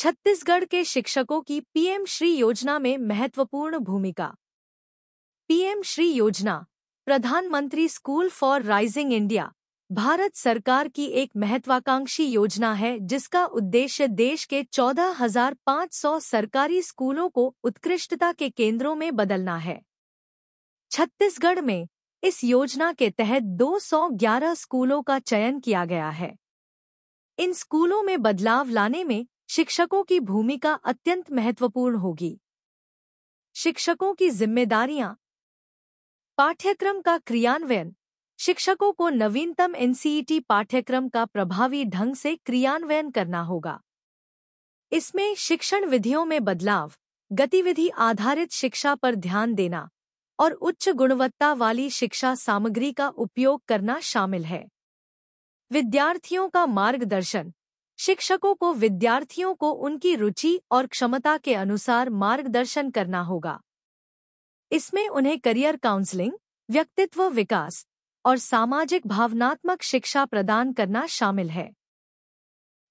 छत्तीसगढ़ के शिक्षकों की पीएम श्री योजना में महत्वपूर्ण भूमिका पीएम श्री योजना प्रधानमंत्री स्कूल फॉर राइजिंग इंडिया भारत सरकार की एक महत्वाकांक्षी योजना है जिसका उद्देश्य देश के 14,500 सरकारी स्कूलों को उत्कृष्टता के केंद्रों में बदलना है छत्तीसगढ़ में इस योजना के तहत 211 स्कूलों का चयन किया गया है इन स्कूलों में बदलाव लाने में शिक्षकों की भूमिका अत्यंत महत्वपूर्ण होगी शिक्षकों की जिम्मेदारियां पाठ्यक्रम का क्रियान्वयन शिक्षकों को नवीनतम एनसीईटी पाठ्यक्रम का प्रभावी ढंग से क्रियान्वयन करना होगा इसमें शिक्षण विधियों में बदलाव गतिविधि आधारित शिक्षा पर ध्यान देना और उच्च गुणवत्ता वाली शिक्षा सामग्री का उपयोग करना शामिल है विद्यार्थियों का मार्गदर्शन शिक्षकों को विद्यार्थियों को उनकी रुचि और क्षमता के अनुसार मार्गदर्शन करना होगा इसमें उन्हें करियर काउंसलिंग व्यक्तित्व विकास और सामाजिक भावनात्मक शिक्षा प्रदान करना शामिल है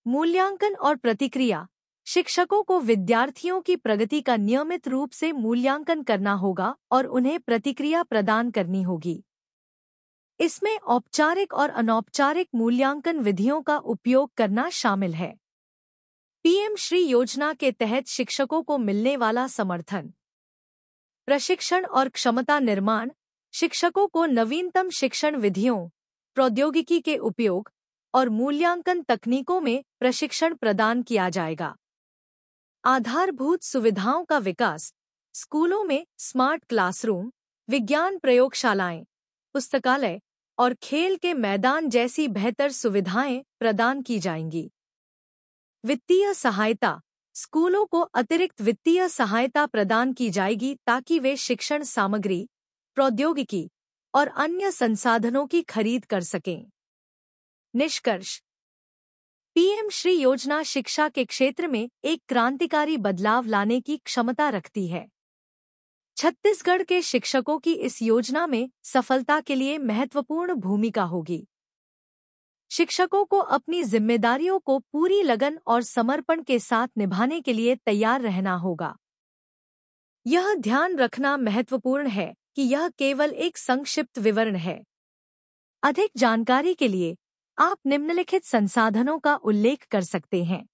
मूल्यांकन और प्रतिक्रिया शिक्षकों को विद्यार्थियों की प्रगति का नियमित रूप से मूल्यांकन करना होगा और उन्हें प्रतिक्रिया प्रदान करनी होगी इसमें औपचारिक और अनौपचारिक मूल्यांकन विधियों का उपयोग करना शामिल है पीएम श्री योजना के तहत शिक्षकों को मिलने वाला समर्थन प्रशिक्षण और क्षमता निर्माण शिक्षकों को नवीनतम शिक्षण विधियों प्रौद्योगिकी के उपयोग और मूल्यांकन तकनीकों में प्रशिक्षण प्रदान किया जाएगा आधारभूत सुविधाओं का विकास स्कूलों में स्मार्ट क्लासरूम विज्ञान प्रयोगशालाएं पुस्तकालय और खेल के मैदान जैसी बेहतर सुविधाएं प्रदान की जाएंगी वित्तीय सहायता स्कूलों को अतिरिक्त वित्तीय सहायता प्रदान की जाएगी ताकि वे शिक्षण सामग्री प्रौद्योगिकी और अन्य संसाधनों की खरीद कर सकें निष्कर्ष पीएम श्री योजना शिक्षा के क्षेत्र में एक क्रांतिकारी बदलाव लाने की क्षमता रखती है छत्तीसगढ़ के शिक्षकों की इस योजना में सफलता के लिए महत्वपूर्ण भूमिका होगी शिक्षकों को अपनी जिम्मेदारियों को पूरी लगन और समर्पण के साथ निभाने के लिए तैयार रहना होगा यह ध्यान रखना महत्वपूर्ण है कि यह केवल एक संक्षिप्त विवरण है अधिक जानकारी के लिए आप निम्नलिखित संसाधनों का उल्लेख कर सकते हैं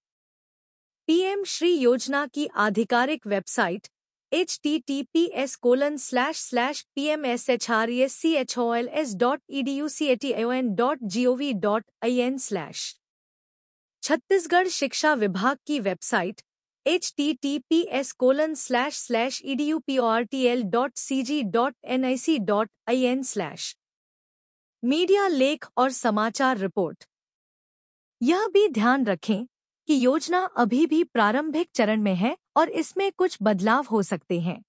पीएम श्री योजना की आधिकारिक website H T T P S colon slash slash P M S H R S C H O L S dot E D U C A T O N dot G O V dot I N slash Chhattisgarh शिक्षा विभाग की website H T T P S colon slash slash E D U P O R T L dot C G dot N I C dot I N slash media लेख और समाचार report यह भी ध्यान रखें कि योजना अभी भी प्रारंभिक चरण में है और इसमें कुछ बदलाव हो सकते हैं